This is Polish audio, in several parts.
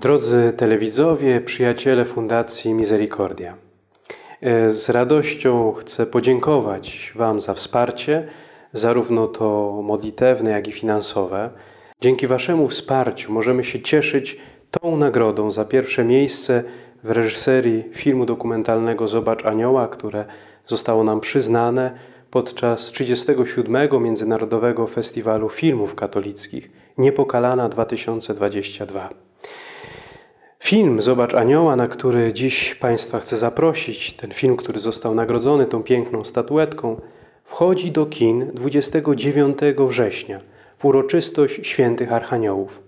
Drodzy telewidzowie, przyjaciele Fundacji Misericordia, e, z radością chcę podziękować Wam za wsparcie, zarówno to modlitewne, jak i finansowe. Dzięki Waszemu wsparciu możemy się cieszyć tą nagrodą za pierwsze miejsce w reżyserii filmu dokumentalnego Zobacz Anioła, które zostało nam przyznane podczas 37. Międzynarodowego Festiwalu Filmów Katolickich Niepokalana 2022. Film Zobacz Anioła, na który dziś Państwa chcę zaprosić, ten film, który został nagrodzony tą piękną statuetką, wchodzi do kin 29 września w uroczystość Świętych Archaniołów.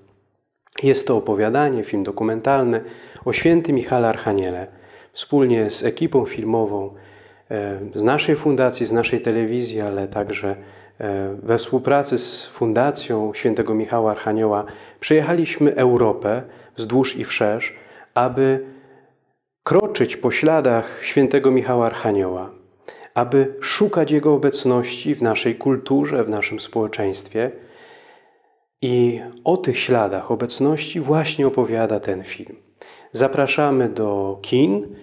Jest to opowiadanie, film dokumentalny o świętym Michale Archaniele. Wspólnie z ekipą filmową E, z naszej fundacji, z naszej telewizji, ale także e, we współpracy z Fundacją Świętego Michała Archanioła przejechaliśmy Europę wzdłuż i wszerz, aby kroczyć po śladach Świętego Michała Archanioła, aby szukać Jego obecności w naszej kulturze, w naszym społeczeństwie. I o tych śladach obecności właśnie opowiada ten film. Zapraszamy do kin,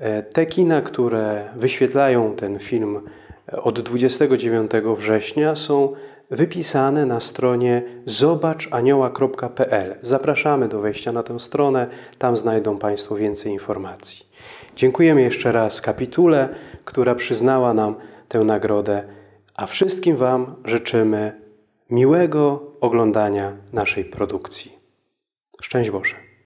E, te kina, które wyświetlają ten film e, od 29 września są wypisane na stronie zobaczanioła.pl. Zapraszamy do wejścia na tę stronę, tam znajdą Państwo więcej informacji. Dziękujemy jeszcze raz kapitule, która przyznała nam tę nagrodę, a wszystkim Wam życzymy miłego oglądania naszej produkcji. Szczęść Boże!